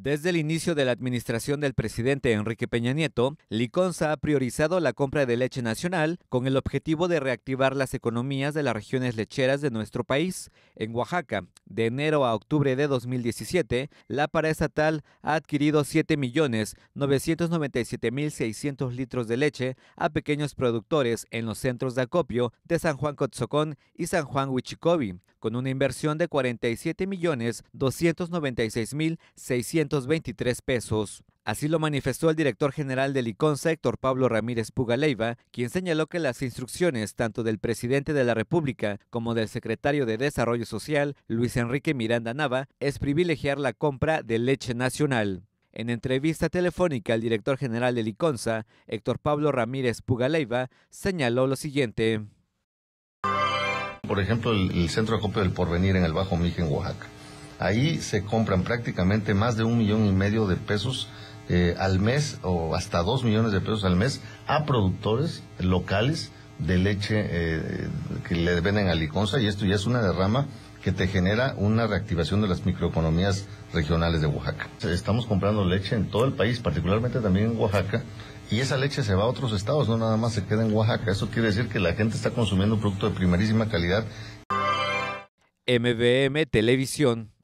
Desde el inicio de la administración del presidente Enrique Peña Nieto, Liconza ha priorizado la compra de leche nacional con el objetivo de reactivar las economías de las regiones lecheras de nuestro país. En Oaxaca, de enero a octubre de 2017, la paraestatal ha adquirido 7.997.600 litros de leche a pequeños productores en los centros de acopio de San Juan Cotzocón y San Juan Huichicobi, con una inversión de 47.296.600 23 pesos. Así lo manifestó el director general del ICONSA, Héctor Pablo Ramírez Pugaleiva, quien señaló que las instrucciones tanto del presidente de la República como del secretario de Desarrollo Social, Luis Enrique Miranda Nava, es privilegiar la compra de leche nacional. En entrevista telefónica, el director general de ICONSA, Héctor Pablo Ramírez Pugaleiva, señaló lo siguiente. Por ejemplo, el, centro de acopio del porvenir en el Bajo Mije, en Oaxaca Ahí se compran prácticamente más de un millón y medio de pesos eh, al mes o hasta dos millones de pesos al mes a productores locales de leche eh, que le venden a Liconza y esto ya es una derrama que te genera una reactivación de las microeconomías regionales de Oaxaca. Estamos comprando leche en todo el país, particularmente también en Oaxaca, y esa leche se va a otros estados, no nada más se queda en Oaxaca. Eso quiere decir que la gente está consumiendo un producto de primerísima calidad. MBM Televisión